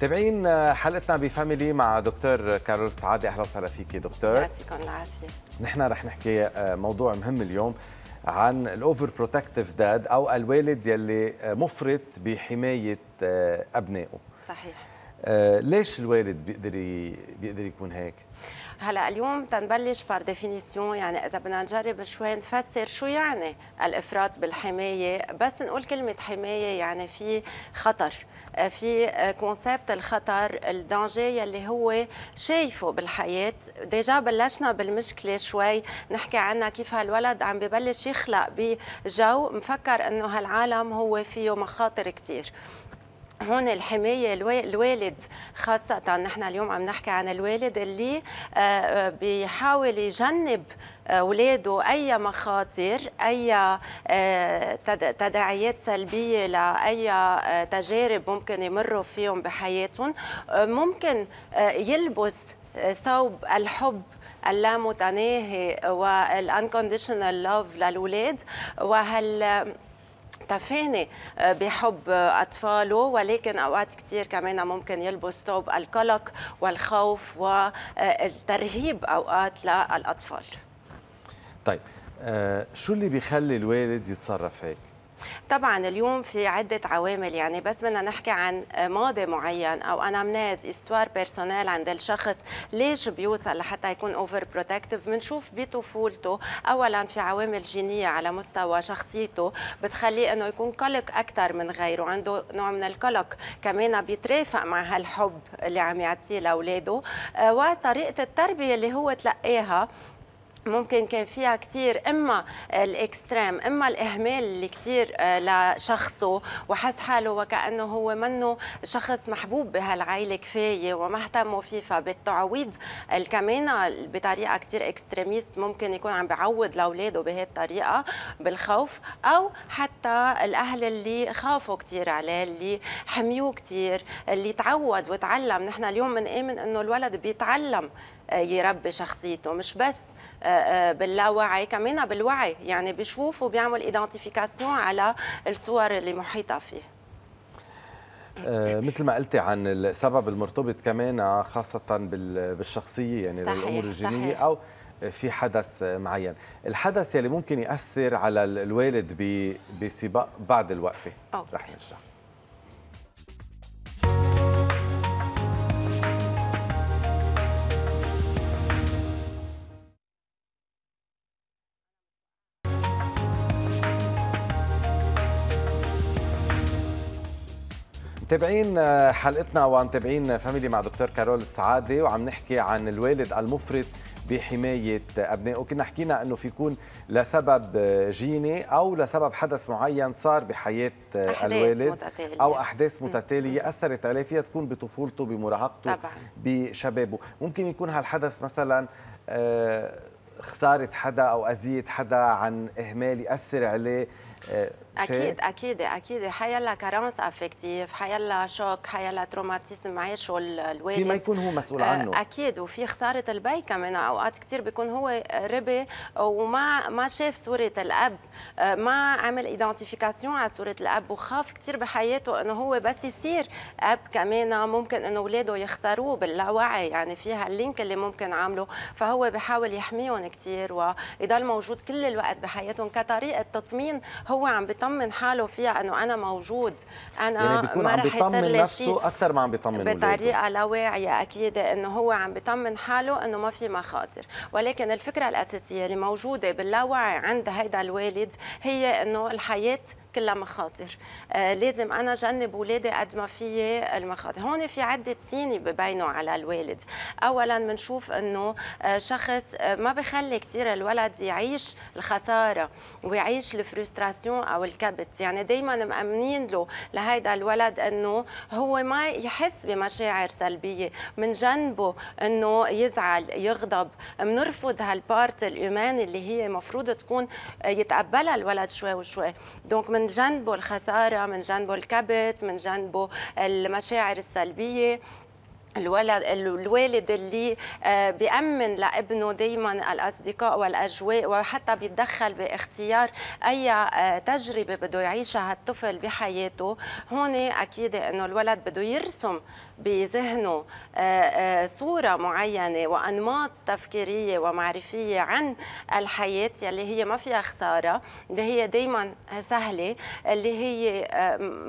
تابعين حلقتنا بفاميلي مع دكتور كارول سعادة أهلا وسهلا فيكي دكتور يعطيكم العافية نحن رح نحكي آه، موضوع مهم اليوم عن الاوفر بروتكتيف داد او الوالد يلي آه، مفرط بحمايه آه، ابنائه صحيح ليش الوالد بيقدر بيقدر يكون هيك؟ هلا اليوم تنبلش بار ديفينيسيون يعني اذا بدنا نجرب شوي نفسر شو يعني الافراط بالحمايه بس نقول كلمه حمايه يعني في خطر في كونسبت آه، الخطر الدانجي يلي هو شايفه بالحياه ديجا بلشنا بالمشكله شوي نحكي عنها كيف هالولد عم ببلش يخلق بجو مفكر انه هالعالم هو فيه مخاطر كثير هون الحماية الوالد خاصة نحن اليوم عم نحكي عن الوالد اللي آه، آه، بيحاول يجنب أولاده آه، أي مخاطر أي تداعيات سلبية لأي تجارب ممكن يمروا فيهم بحياتهم ممكن يلبس ثوب الحب اللامتناهي والانكونديشنال لاف للأولاد وهال تفاني آه، بحب آه، اطفاله ولكن اوقات كثير كمان ممكن يلبس ثوب القلق والخوف والترهيب آه، اوقات للاطفال. طيب شو اللي بيخلي الوالد يتصرف هيك؟ طبعا اليوم في عدة عوامل يعني بس بدنا نحكي عن ماضي معين أو أنامناز استوار بيرسونيل عند الشخص ليش بيوصل لحتى يكون أوفر بروتكتيف بنشوف بطفولته أولا في عوامل جينية على مستوى شخصيته بتخليه أنه يكون قلق أكثر من غيره عنده نوع من القلق كمان بيترافق مع هالحب اللي عم يعطيه لأولاده آه، وطريقة التربية اللي هو تلقاها ممكن كان فيها كثير اما الاكستريم اما الاهمال اللي كثير آه، لشخصه وحس حاله وكانه هو منه شخص محبوب بهالعائله كفايه وما اهتموا فيه فبالتعويض كمان بطريقه كثير اكستريميست ممكن يكون عم بعوض لاولاده بهي الطريقه بالخوف او حتى الاهل اللي خافوا كثير عليه اللي حميوه كثير اللي تعود وتعلم نحن اليوم بنآمن انه الولد بيتعلم آه، يربي شخصيته مش بس آه، آه، باللاوعي كمان بالوعي يعني بيشوف وبيعمل ايدنتيفيكاسيون على الصور اللي محيطه فيه آه، مثل ما قلتي عن السبب المرتبط كمان خاصة بالشخصية يعني صحيح الجينية صحيح. أو في حدث معين الحدث يلي ممكن يأثر على الوالد بسباق بعد الوقفة أوكي. رح نرجع متابعين آه، حلقتنا ومتابعين فاميلي مع دكتور كارول السعاده وعم نحكي عن الوالد المفرط بحماية أبنائه كنا حكينا أنه في يكون لسبب آه، جيني أو لسبب حدث معين صار بحياة آه، أحداث الوالد متتالية. أو أحداث متتالية أثرت عليه فيها تكون بطفولته بمراهقته طبعا. بشبابه ممكن يكون هالحدث مثلا خسارة حدا أو أذية حدا عن إهمال يأثر عليه آه، اكيد اكيد اكيد حيلا كارانس افكتيف حيلا شوك حيلا تروماتيزم عاشه الوالد في ما يكون هو مسؤول آه، عنه اكيد وفي خساره البي كمان اوقات كثير بيكون هو ربي وما ما شاف صوره الاب آه، ما عمل ايدنتيفيكاسيون على صوره الاب وخاف كثير بحياته انه هو بس يصير اب كمان ممكن انه اولاده يخسروه باللاوعي يعني في هاللينك اللي ممكن عامله فهو بحاول يحميهم كثير ويضل موجود كل الوقت بحياتهم كطريقه تطمين هو عم بيطمن حاله فيها انه انا موجود انا يعني ما رح عم لي شيء اكثر ما عم بيطمن بطريقه لا واعيه اكيد انه هو عم بيطمن حاله انه ما في مخاطر ولكن الفكره الاساسيه اللي موجوده باللاوعي عند هيدا الوالد هي انه الحياه كلها مخاطر آه، لازم انا جنب اولادي قد ما في المخاطر هون في عده سيني ببينوا على الوالد اولا بنشوف انه آه، شخص آه، ما بخلي كثير الولد يعيش الخساره ويعيش الفرستراسيون او الكبت يعني دائما مامنين له لهيدا الولد انه هو ما يحس بمشاعر سلبيه من جنبه انه يزعل يغضب بنرفض هالبارت الايمان اللي هي المفروض تكون يتقبلها الولد شوي وشوي دونك من من جنبه الخساره من جنبه الكبت من جنبه المشاعر السلبيه الولد الوالد اللي آه، بيأمن لابنه دايما الأصدقاء والأجواء وحتى بيتدخل باختيار أي آه، تجربة بده يعيشها الطفل بحياته هون أكيد أنه الولد بده يرسم بذهنه آه، صورة معينة وأنماط تفكيرية ومعرفية عن الحياة يلي هي ما فيها خسارة اللي هي دايما سهلة اللي هي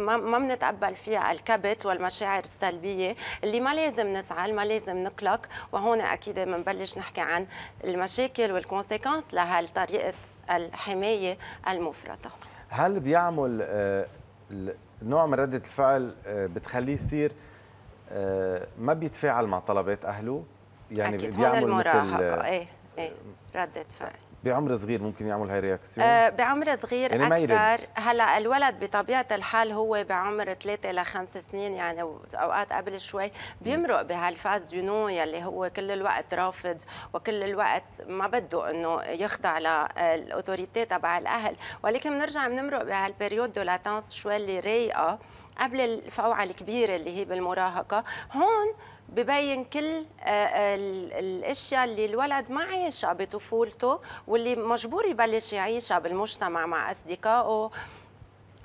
ما بنتقبل فيها الكبت والمشاعر السلبية اللي ما لازم لازم نسعى ما لازم نقلق وهون اكيد بنبلش نحكي عن المشاكل والكونسيكونس لهالطريقه الحمايه المفرطه هل بيعمل آه، نوع من رده الفعل آه، بتخليه يصير آه، ما بيتفاعل مع طلبات اهله يعني أكيد بيعمل هون المراهقه مثل ايه ايه ردة فعل بعمر صغير ممكن يعمل هاي رياكسيون آه بعمر صغير يعني اكثر هلا الولد بطبيعه الحال هو بعمر 3 الى 5 سنين يعني اوقات قبل شوي بيمرق بهالفاز دونو يلي هو كل الوقت رافض وكل الوقت ما بده انه يخضع للاوتوريتي تبع الاهل ولكن بنرجع بنمرق بهالبريود دو لاتانس شوي اللي رايقه قبل الفوعة الكبيرة اللي هي بالمراهقة هون ببين كل آه، آه، الاشياء اللي الولد ما عايشها بطفولته واللي مجبور يبلش يعيشها بالمجتمع مع اصدقائه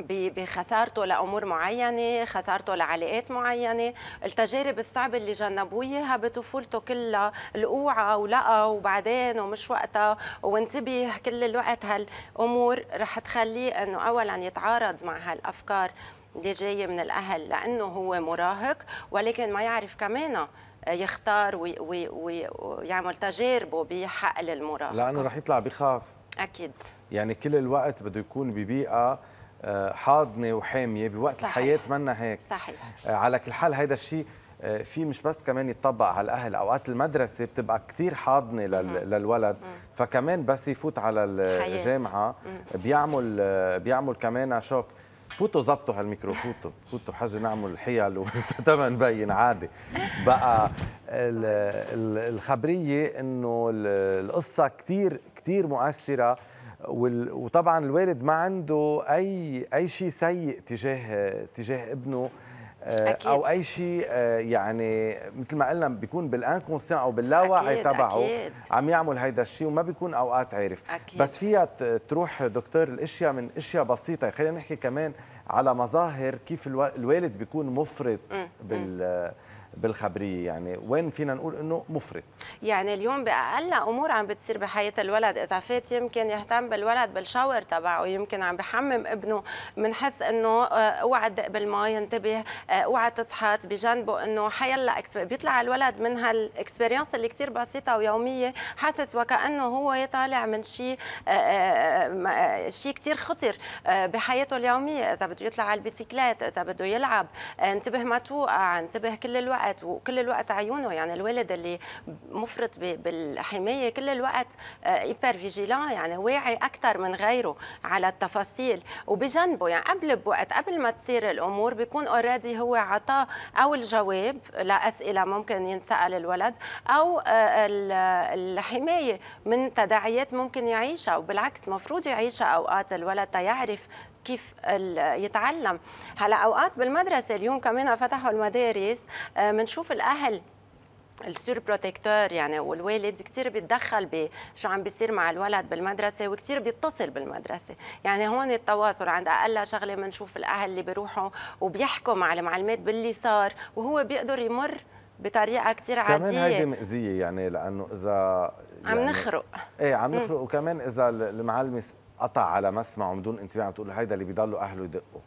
بخسارته لامور معينه، خسارته لعلاقات معينه، التجارب الصعبه اللي جنبوه اياها بطفولته كلها، الاوعى ولا وبعدين ومش وقتها وانتبه كل الوقت هالامور رح تخليه انه اولا يتعارض مع هالافكار اللي جاي من الاهل لانه هو مراهق ولكن ما يعرف كمان آه، يختار ويعمل تجاربه بحقل المراهق لانه رح يطلع بخاف اكيد يعني كل الوقت بده يكون ببيئه آه، حاضنه وحاميه بوقت صحيح. الحياه منا هيك صحيح آه، على كل حال هيدا الشيء في مش بس كمان يتطبق على الاهل اوقات المدرسه بتبقى كثير حاضنه للولد فكمان بس يفوت على الجامعه بيعمل بيعمل كمان شوك فوتوا ظبطوا هالميكرو فوتوا فوتوا حاجه نعمل حيل وتما نبين عادي بقى الخبريه انه القصه كثير كثير مؤثره وطبعا الوالد ما عنده اي اي شيء سيء تجاه تجاه ابنه أكيد. او اي شيء آه، يعني مثل ما قلنا بيكون بالانكونسين او باللاوعي تبعه عم يعمل هيدا الشيء وما بيكون اوقات عارف أكيد. بس فيها تروح دكتور الاشياء من اشياء بسيطه خلينا نحكي كمان على مظاهر كيف الوالد بيكون مفرط بال بالخبريه يعني وين فينا نقول انه مفرط يعني اليوم باقل امور عم بتصير بحياه الولد اذا فات يمكن يهتم بالولد بالشاور تبعه يمكن عم بحمم ابنه بنحس انه آه، اوعى تدق بالماء انتبه آه، اوعى تصحى بجنبه انه حيلا بيطلع الولد من هالاكسبيرينس اللي كثير بسيطه ويوميه حاسس وكانه هو طالع من شيء شيء كثير خطر آه، بحياته اليوميه اذا بده يطلع على البيسيكلات اذا بده يلعب انتبه ما توقع انتبه كل الوقت الوقت وكل الوقت عيونه يعني الوالد اللي مفرط بالحمايه كل الوقت ايبر آه، فيجيلان يعني واعي اكثر من غيره على التفاصيل وبجنبه يعني قبل بوقت قبل ما تصير الامور بيكون اوريدي هو عطاه او الجواب لاسئله ممكن ينسال الولد او آه، الحمايه من تداعيات ممكن يعيشها وبالعكس مفروض يعيشها اوقات الولد تيعرف كيف يتعلم هلا اوقات بالمدرسه اليوم كمان فتحوا المدارس آه، بنشوف الاهل السور بروتكتور يعني والوالد كثير بيتدخل بشو عم بيصير مع الولد بالمدرسه وكثير بيتصل بالمدرسه يعني هون التواصل عند اقل شغله بنشوف الاهل اللي بيروحوا وبيحكوا مع المعلمات باللي صار وهو بيقدر يمر بطريقه كثير عاديه كمان هيدي مأذيه يعني لانه اذا يعني عم نخرق ايه عم نخرق وكمان اذا المعلم قطع على مسمعه بدون انتباه عم تقول هيدا اللي بيضلوا اهله يدقوا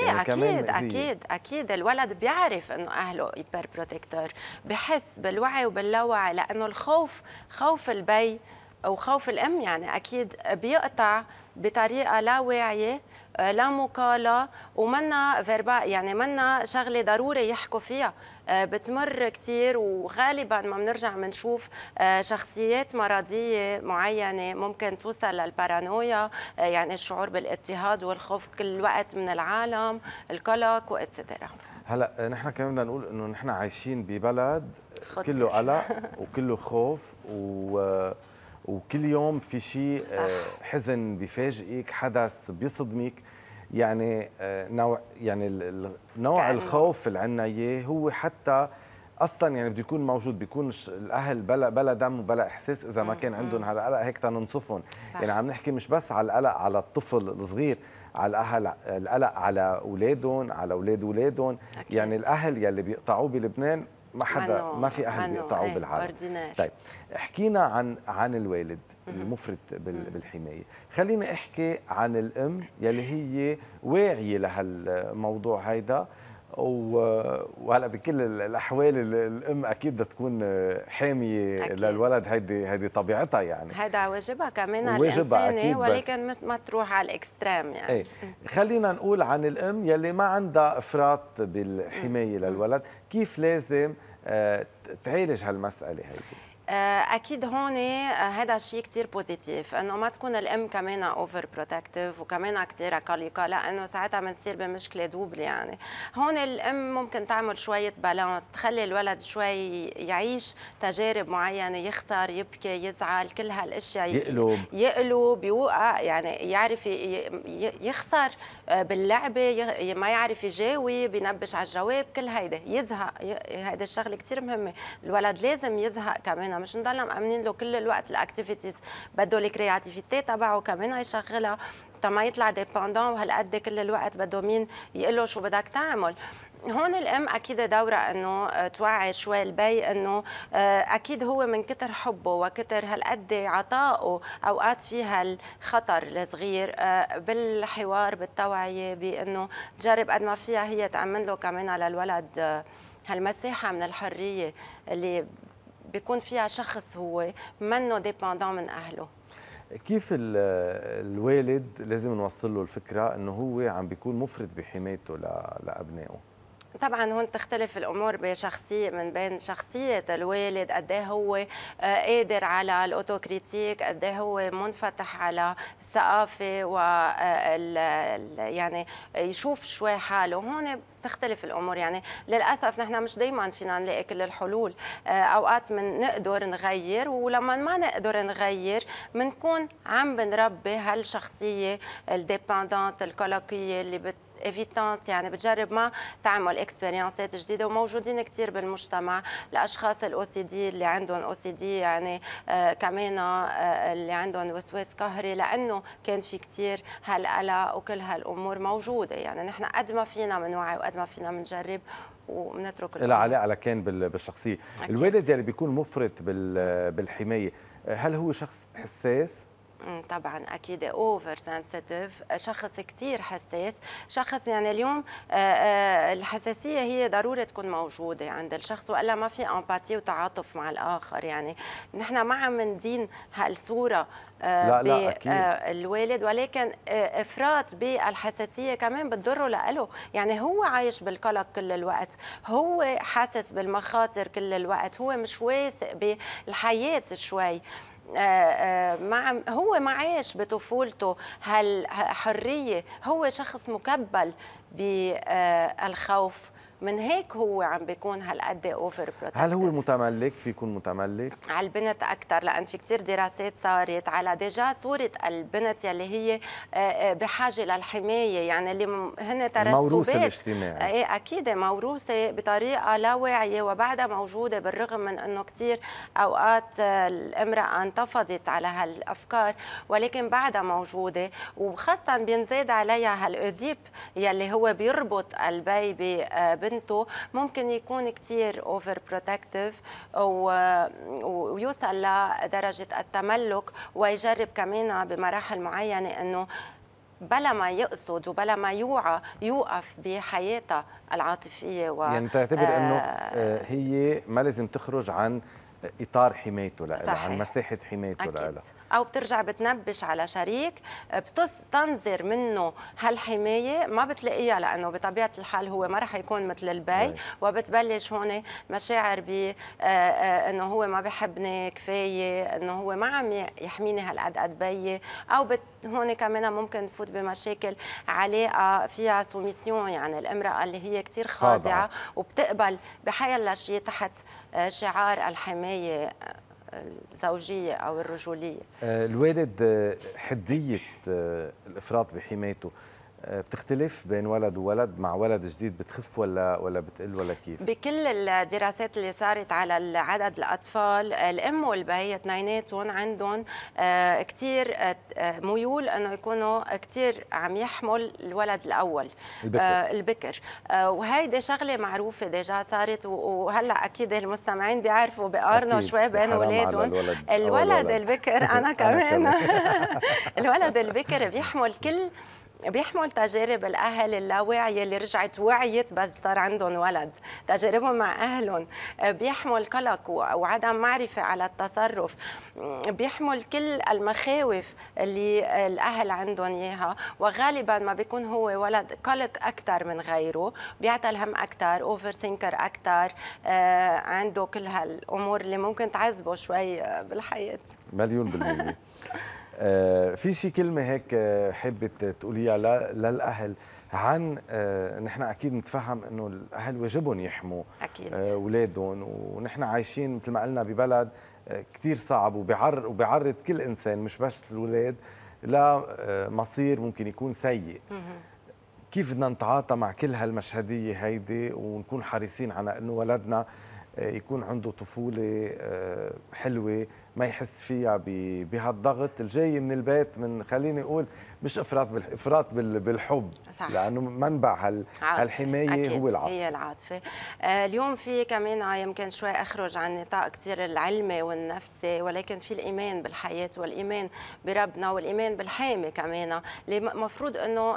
ايه يعني اكيد اكيد اكيد الولد بيعرف انه اهله هيبر بروتكتور بحس بالوعي وباللاوعي لانه الخوف خوف البي وخوف الام يعني اكيد بيقطع بطريقه لا واعيه لا مقالة ومنا فيربا يعني منا شغلة ضروري يحكوا فيها آه، بتمر كثير وغالبا ما بنرجع بنشوف آه، شخصيات مرضيه معينه ممكن توصل للبارانويا آه، يعني الشعور بالاضطهاد والخوف كل وقت من العالم القلق واتسترا هلا نحن كمان بدنا نقول انه نحن عايشين ببلد خطير. كله قلق وكله خوف و وكل يوم في شيء حزن بفاجئك حدث بيصدمك يعني آه، نوع يعني نوع الخوف اللي عندنا اياه هو حتى اصلا يعني بده يكون موجود بيكون الاهل بلا بلا دم وبلا احساس اذا ما كان عندهم هالقلق هيك تنصفهم يعني عم نحكي مش بس على القلق على الطفل الصغير على الاهل القلق على اولادهم على اولاد اولادهم يعني الاهل يلي بيقطعوه بلبنان ما حدا ما في اهل بيقطعوه بالعالم طيب حكينا عن عن الوالد المفرط بالحمايه خليني احكي عن الام يلي هي واعيه لهالموضوع هيدا وهلا بكل الاحوال الام اكيد بدها تكون حاميه أكيد. للولد هيدي هيدي طبيعتها يعني هيدا واجبها كمان على الانسان إيه؟ ولكن بس. ما تروح على الاكستريم يعني ايه. خلينا نقول عن الام يلي ما عندها افراط بالحمايه للولد كيف لازم آه، تعالج هالمساله هيدي آه، اكيد هون هذا آه، شيء كثير بوزيتيف انه ما تكون الام كمان اوفر بروتكتيف وكمان كثير قلقه لانه ساعتها بنصير بمشكله دوبل يعني هون الام ممكن تعمل شويه بالانس تخلي الولد شوي يعيش تجارب معينه يخسر يبكي يزعل كل هالاشياء يقلب يقلب يوقع يعني يعرف يخسر آه، باللعبه ما يعرف يجاوب ينبش على الجواب كل هيدا يزهق هيدا الشغله كثير مهمه الولد لازم يزهق كمان يعني مش نضلنا مأمنين له كل الوقت الاكتيفيتيز بده الكرياتيفيتي تبعه كمان يشغلها ما يطلع ديبندون وهالقد كل الوقت بده مين يقول له شو بدك تعمل هون الام اكيد دورها انه آه، توعي شوي البي انه آه، اكيد هو من كتر حبه وكتر هالقد عطائه اوقات فيها الخطر الصغير آه، بالحوار بالتوعيه بانه تجرب قد ما فيها هي تامن له كمان للولد هالمساحه من الحريه اللي بيكون فيها شخص هو منه ديبندون من اهله كيف الوالد لازم نوصل له الفكره انه هو عم بيكون مفرد بحمايته لابنائه طبعا هون تختلف الامور بشخصيه من بين شخصيه الوالد قد إيه هو آه، قادر على الاوتوكريتيك قد إيه هو منفتح على الثقافه و آه، يعني يشوف شوي حاله هون تختلف الامور يعني للاسف نحن مش دائما فينا نلاقي كل الحلول آه، اوقات من نقدر نغير ولما ما نقدر نغير بنكون عم بنربي هالشخصيه الديبندانت الكلكيه اللي بت ايفيتانت يعني بتجرب ما تعمل اكسبيرينسات جديده وموجودين كثير بالمجتمع الاشخاص الاو سي دي اللي عندهم او سي دي يعني آه، كمان آه، اللي عندهم وسواس قهري لانه كان في كثير هالقلق وكل هالامور موجوده يعني نحن قد ما فينا بنوعي وقد ما فينا بنجرب وبنترك لها علاقه على كان بالشخصيه أكيد. الوالد اللي يعني بيكون مفرط بالحمايه هل هو شخص حساس طبعا اكيد اوفر سنسيتيف شخص كثير حساس شخص يعني اليوم آه، آه، الحساسيه هي ضروره تكون موجوده عند الشخص والا ما في امباتي وتعاطف مع الاخر يعني نحن ما عم ندين هالصوره آه، لا لا أكيد. الوالد ولكن افراط بالحساسيه كمان بتضره لإله يعني هو عايش بالقلق كل الوقت هو حاسس بالمخاطر كل الوقت هو مش واثق بالحياه شوي آه، آه، مع هو ما عاش بطفولته هالحريه هو شخص مكبل بالخوف من هيك هو عم بيكون هالقد اوفر بروتكتيف هل هو متملك في يكون متملك على البنت اكثر لان في كثير دراسات صارت على ديجا صوره البنت يلي هي آه، آه، بحاجه للحمايه يعني اللي هن ترسبات موروثه الاجتماعي ايه اكيد موروثه بطريقه لا واعيه وبعدها موجوده بالرغم من انه كثير اوقات آه، الامراه انتفضت على هالافكار ولكن بعدها موجوده وخاصه بينزاد عليها هالاوديب يلي هو بيربط البي ببنت بنته ممكن يكون كثير اوفر بروتكتيف ويوصل لدرجه التملك ويجرب كمان بمراحل معينه انه بلا ما يقصد وبلا ما يوعى يوقف بحياتها العاطفيه و يعني تعتبر انه آه، آه، هي ما لازم تخرج عن اطار حمايته لها عن مساحه حمايته لها او بترجع بتنبش على شريك بتنظر منه هالحمايه ما بتلاقيها لانه بطبيعه الحال هو ما رح يكون مثل البي نعم. وبتبلش هون مشاعر ب آه، آه، انه هو ما بحبني كفايه انه هو ما عم يحميني هالقد قد بي او بت هون كمان ممكن تفوت بمشاكل علاقه فيها سوميسيون يعني الامراه اللي هي كثير خاضعه وبتقبل بحيلا شيء تحت شعار الحمايه الزوجيه او الرجوليه آه، الوالد آه، حديه آه، الافراط بحمايته آه، بتختلف بين ولد وولد مع ولد جديد بتخف ولا ولا بتقل ولا كيف بكل الدراسات اللي صارت على عدد الاطفال الام والبي اثنيناتهم عندهم آه، كثير آه، ميول انه يكونوا كثير عم يحمل الولد الاول البكر, البكر. وهيدي شغله معروفه ديجا صارت وهلا اكيد المستمعين بيعرفوا بقارنوا شوي بين اولادهم الولد, الولد البكر انا كمان الولد البكر بيحمل كل بيحمل تجارب الاهل اللاواعيه اللي رجعت وعيت بس صار عندهم ولد تجاربهم مع اهلهم بيحمل قلق وعدم معرفه على التصرف بيحمل كل المخاوف اللي الاهل عندهم اياها وغالبا ما بيكون هو ولد قلق اكثر من غيره بيعطى الهم اكثر اوفر ثينكر اكثر عنده كل هالامور اللي ممكن تعذبه شوي بالحياه مليون بالمية آه، في شي كلمه هيك آه، حبت تقوليها للاهل عن آه، نحن اكيد نتفهم انه الاهل واجبهم يحموا اكيد اولادهم ونحن عايشين مثل ما قلنا ببلد كثير صعب وبعر وبعرض كل انسان مش بس الاولاد لمصير ممكن يكون سيء كيف بدنا نتعاطى مع كل هالمشهديه هيدي ونكون حريصين على انه ولدنا يكون عنده طفوله حلوه ما يحس فيها بهالضغط الجاي من البيت من خليني اقول مش افراط افراط بالحب صح. لانه منبع هال هالحمايه هو العاطفه هي العاطفه آه اليوم في كمان يمكن شوي اخرج عن نطاق كثير العلمي والنفسي ولكن في الايمان بالحياه والايمان بربنا والايمان بالحامي كمان اللي المفروض انه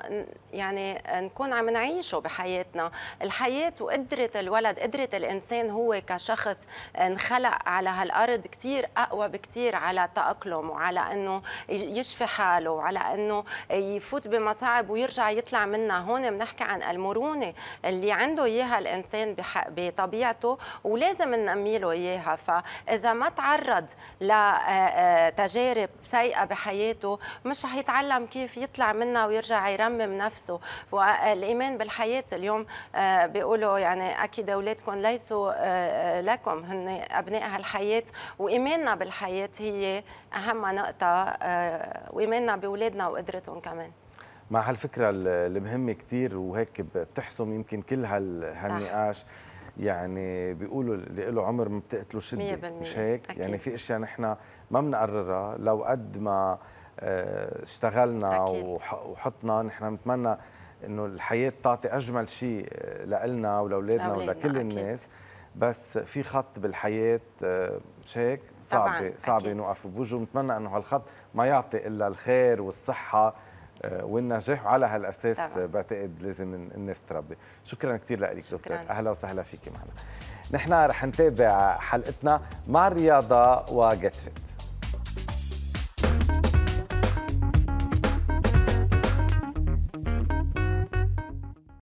يعني نكون عم نعيشه بحياتنا الحياه وقدره الولد قدره الانسان هو كشخص انخلق على هالارض كثير اقوى صعب كثير على تأقلم وعلى أنه يشفي حاله وعلى أنه يفوت بمصاعب ويرجع يطلع منها هون بنحكي عن المرونة اللي عنده إياها الإنسان بطبيعته ولازم ننمي له إياها فإذا ما تعرض لتجارب سيئة بحياته مش رح يتعلم كيف يطلع منها ويرجع يرمم نفسه والإيمان بالحياة اليوم بيقولوا يعني أكيد أولادكم ليسوا لكم هن أبناء هالحياة وإيماننا بالحياة الحياه هي اهم نقطه آه، وايماننا باولادنا وقدرتهم كمان مع هالفكره المهمه كثير وهيك بتحسم يمكن كل هالنقاش يعني بيقولوا اللي له عمر ما بتقتله شده مش هيك؟ يعني أكيد. يعني في اشياء نحن ما بنقررها لو قد ما آه، اشتغلنا أكيد. وحطنا نحن بنتمنى انه الحياه تعطي اجمل شيء آه، لنا ولاولادنا ولكل الناس بس في خط بالحياه مش هيك صعبه صعبه نوقف بوجه ونتمنى انه هالخط ما يعطي الا الخير والصحه آه، والنجاح وعلى هالاساس طبعا. بعتقد لازم الناس تربي شكرا كثير لك دكتور اهلا وسهلا فيكي معنا نحن رح نتابع حلقتنا مع الرياضه وجتفت